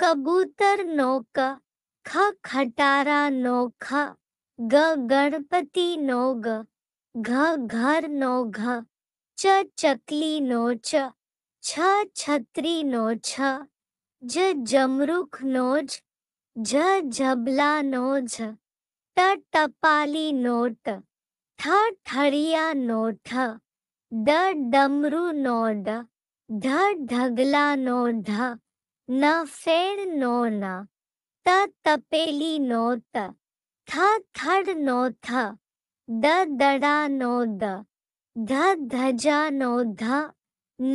कबूतर नौका ख खटारा नौखा ग गणपति नो ग घ घर नो च चकली नोच च छ छतरी नो ज जमरुख नोज झ झबला नोज ट टपाली नोट ठ ठरिया नोठ ड डमरू नोड ढ ढगला नोढ न फेर नो न त तपेली नो त थ थर नो थ द दड़ा नो द ध धजा नो ध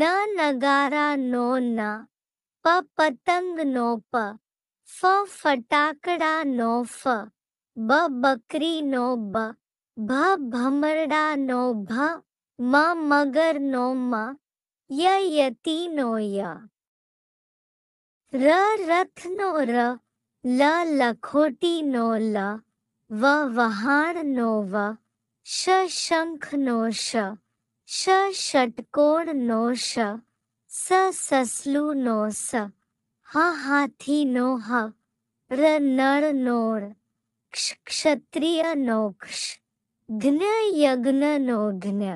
न नगारा नो न प पतंग नो प फ फटाकड़ा नो फ ब बकरी नो ब भ भमरड़ा नो भ म मगर नो म य यति नो र रथनो र ल लखोटी नो ल व वहाण नो व श शंख नो श श षटकोण नो श स ससलू नो स ह हाथी नो ह र नर नोर क्षत्रिय नोक्ष घ्न यज्ञ नो घ्न